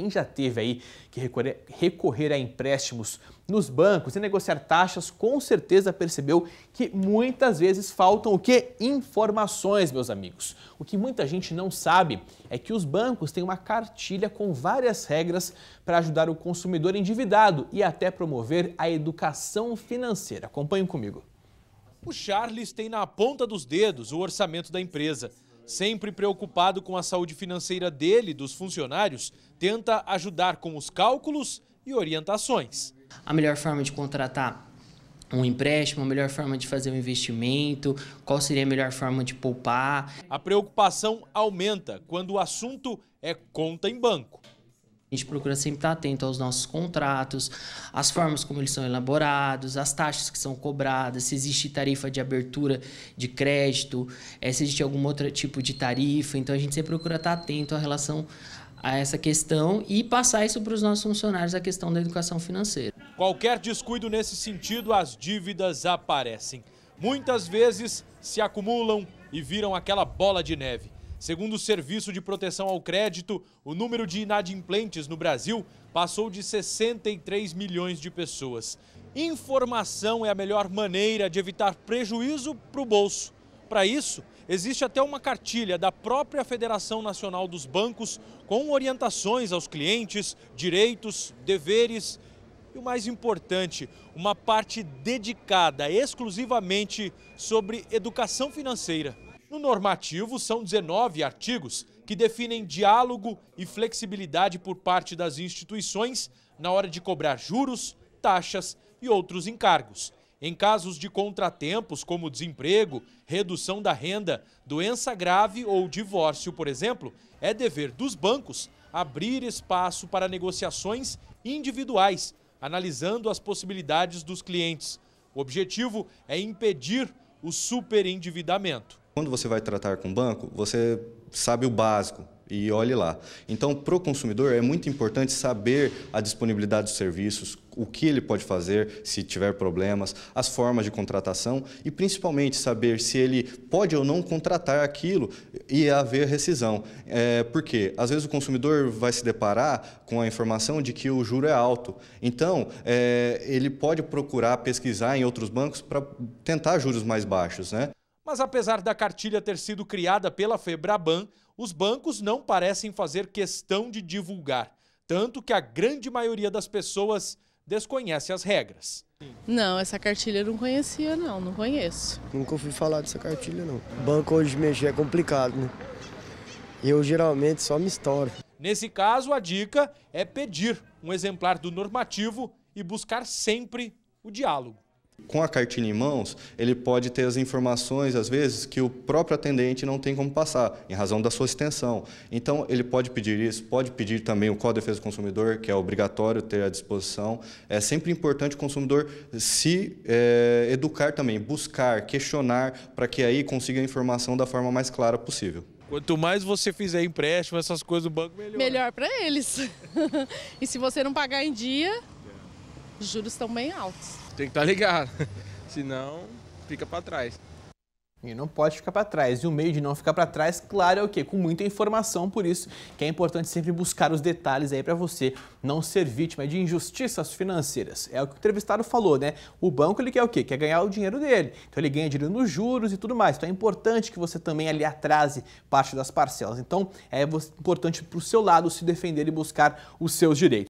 quem já teve aí que recorrer, recorrer a empréstimos nos bancos e negociar taxas, com certeza percebeu que muitas vezes faltam o que? Informações, meus amigos. O que muita gente não sabe é que os bancos têm uma cartilha com várias regras para ajudar o consumidor endividado e até promover a educação financeira. Acompanhem comigo. O Charles tem na ponta dos dedos o orçamento da empresa sempre preocupado com a saúde financeira dele, e dos funcionários, tenta ajudar com os cálculos e orientações. A melhor forma de contratar um empréstimo, a melhor forma de fazer um investimento, qual seria a melhor forma de poupar. A preocupação aumenta quando o assunto é conta em banco. A gente procura sempre estar atento aos nossos contratos, às formas como eles são elaborados, às taxas que são cobradas, se existe tarifa de abertura de crédito, eh, se existe algum outro tipo de tarifa. Então a gente sempre procura estar atento à relação a essa questão e passar isso para os nossos funcionários a questão da educação financeira. Qualquer descuido nesse sentido, as dívidas aparecem. Muitas vezes se acumulam e viram aquela bola de neve. Segundo o Serviço de Proteção ao Crédito, o número de inadimplentes no Brasil passou de 63 milhões de pessoas. Informação é a melhor maneira de evitar prejuízo para o bolso. Para isso, existe até uma cartilha da própria Federação Nacional dos Bancos com orientações aos clientes, direitos, deveres e o mais importante, uma parte dedicada exclusivamente sobre educação financeira. No normativo, são 19 artigos que definem diálogo e flexibilidade por parte das instituições na hora de cobrar juros, taxas e outros encargos. Em casos de contratempos, como desemprego, redução da renda, doença grave ou divórcio, por exemplo, é dever dos bancos abrir espaço para negociações individuais, analisando as possibilidades dos clientes. O objetivo é impedir o superendividamento. Quando você vai tratar com o banco, você sabe o básico e olhe lá. Então, para o consumidor, é muito importante saber a disponibilidade dos serviços, o que ele pode fazer se tiver problemas, as formas de contratação e, principalmente, saber se ele pode ou não contratar aquilo e haver rescisão. É, porque, às vezes, o consumidor vai se deparar com a informação de que o juro é alto. Então, é, ele pode procurar pesquisar em outros bancos para tentar juros mais baixos. Né? Mas apesar da cartilha ter sido criada pela Febraban, os bancos não parecem fazer questão de divulgar, tanto que a grande maioria das pessoas desconhece as regras. Não, essa cartilha eu não conhecia não, não conheço. Nunca ouvi falar dessa cartilha não. Banco hoje mexer é complicado, né? Eu geralmente só me estouro. Nesse caso, a dica é pedir um exemplar do normativo e buscar sempre o diálogo. Com a cartilha em mãos, ele pode ter as informações, às vezes, que o próprio atendente não tem como passar, em razão da sua extensão. Então, ele pode pedir isso, pode pedir também o Código de Defesa do Consumidor, que é obrigatório ter à disposição. É sempre importante o consumidor se é, educar também, buscar, questionar, para que aí consiga a informação da forma mais clara possível. Quanto mais você fizer empréstimo, essas coisas do banco, melhor. Melhor para eles. e se você não pagar em dia, juros estão bem altos tem que estar tá ligado, senão fica para trás. E não pode ficar para trás. E o meio de não ficar para trás, claro, é o quê? Com muita informação, por isso que é importante sempre buscar os detalhes aí para você não ser vítima de injustiças financeiras. É o que o entrevistado falou, né? O banco ele quer o quê? Quer ganhar o dinheiro dele. Então ele ganha dinheiro nos juros e tudo mais. Então é importante que você também ali atrase parte das parcelas. Então é importante para o seu lado se defender e buscar os seus direitos.